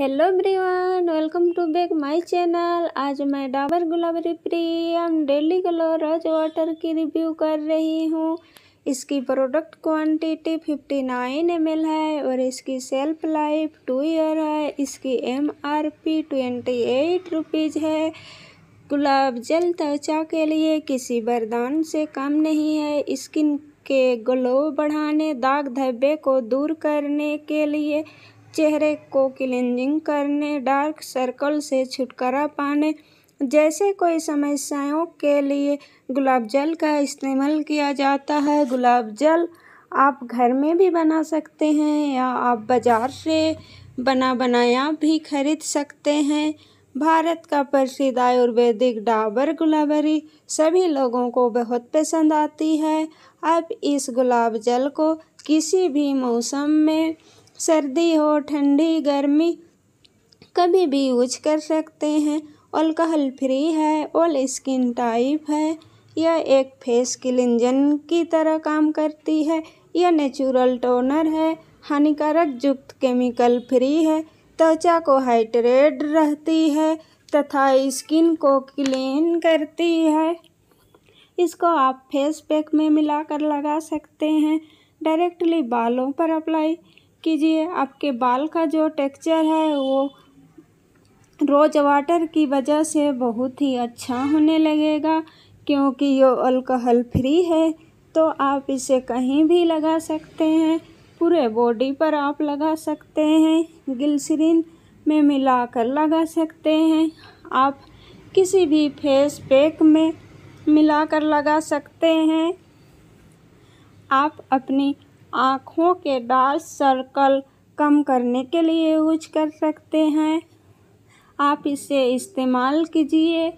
hello everyone welcome to back my channel आज मैं Dabur Gulabari premium daily glow rose water की review कर रही हूँ इसकी प्रोडक्ट क्वांटिटी 59 एम है और इसकी सेल्फ लाइफ टू ईयर है इसकी M R P twenty eight rupees है गुलाब जल त्वचा के लिए किसी वरदान से कम नहीं है स्किन के ग्लो बढ़ाने दाग धब्बे को दूर करने के लिए चेहरे को क्लिनजिंग करने डार्क सर्कल से छुटकारा पाने जैसे कोई समस्याओं के लिए गुलाब जल का इस्तेमाल किया जाता है गुलाब जल आप घर में भी बना सकते हैं या आप बाज़ार से बना बनाया भी खरीद सकते हैं भारत का प्रसिद्ध आयुर्वेदिक डाबर गुलाबरी सभी लोगों को बहुत पसंद आती है आप इस गुलाब जल को किसी भी मौसम में सर्दी हो ठंडी गर्मी कभी भी यूज कर सकते हैं अल्कोहल फ्री है ऑल स्किन टाइप है यह एक फेस क्लिंजन की तरह काम करती है यह नेचुरल टोनर है हानिकारक युक्त केमिकल फ्री है त्वचा को हाइड्रेट रहती है तथा स्किन को क्लीन करती है इसको आप फेस पैक में मिलाकर लगा सकते हैं डायरेक्टली बालों पर अप्लाई कीजिए आपके बाल का जो टेक्सचर है वो रोज़ वाटर की वजह से बहुत ही अच्छा होने लगेगा क्योंकि ये अल्कोहल फ्री है तो आप इसे कहीं भी लगा सकते हैं पूरे बॉडी पर आप लगा सकते हैं ग्लिसरीन में मिलाकर लगा सकते हैं आप किसी भी फेस पैक में मिलाकर लगा सकते हैं आप अपनी आँखों के डार्क सर्कल कम करने के लिए यूज कर सकते हैं आप इसे इस्तेमाल कीजिए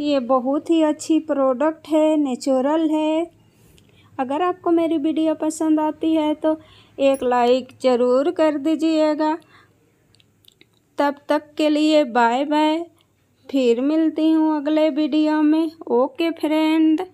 ये बहुत ही अच्छी प्रोडक्ट है नेचुरल है अगर आपको मेरी वीडियो पसंद आती है तो एक लाइक ज़रूर कर दीजिएगा तब तक के लिए बाय बाय फिर मिलती हूँ अगले वीडियो में ओके फ्रेंड